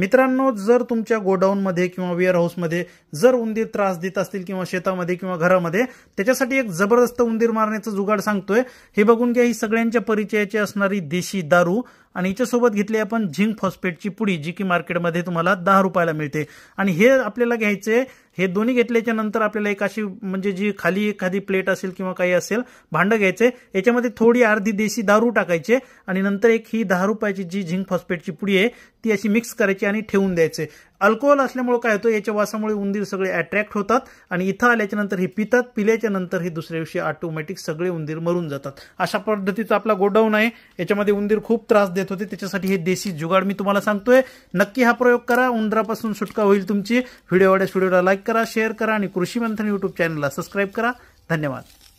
मित्रांनो जर तुमच्या गोडाऊनमध्ये किंवा वेअरहाऊसमध्ये जर उंदीर त्रास देत असतील किंवा शेतामध्ये किंवा घरामध्ये त्याच्यासाठी एक जबरदस्त उंदीर मारण्याचं जुगाड सांगतोय हे बघून घ्या ही सगळ्यांच्या परिचयाची असणारी देशी दारू आणि याच्यासोबत घेतली आपण झिंक फॉस्फेटची पुडी जी की मार्केटमध्ये तुम्हाला दहा रुपयाला मिळते आणि हे आपल्याला घ्यायचे हे दोन्ही घेतल्याच्या नंतर आपल्याला एक अशी म्हणजे जी खाली एखादी प्लेट असेल किंवा काही असेल भांडं घ्यायचे याच्यामध्ये थोडी अर्धी देशी दारू टाकायचे आणि नंतर एक ही दहा रुपयाची जी झिंक फॉस्फेटची पुडी आहे ती अशी मिक्स करायची आणि ठेवून द्यायचे अल्कोहोल असल्यामुळे काय होतं याच्या वासामुळे उंदीर सगळे अट्रॅक्ट होतात आणि इथं आल्याच्या नंतर हे पितात पिल्याच्या नंतर हे दुसऱ्या दिवशी ऑटोमॅटिक सगळे उंदीर मरून जातात अशा पद्धतीचा आपला गोडाऊन आहे याच्यामध्ये उंदीर खूप त्रास देत होते त्याच्यासाठी हे देशी जुगाड मी तुम्हाला सांगतोय नक्की हा प्रयोग करा उंदरापासून सुटका होईल तुमची व्हिडिओ आवडल्यास व्हिडिओला लाईक करा शेअर करा आणि कृषी मंथन युट्यूब चॅनलला सबस्क्राईब करा धन्यवाद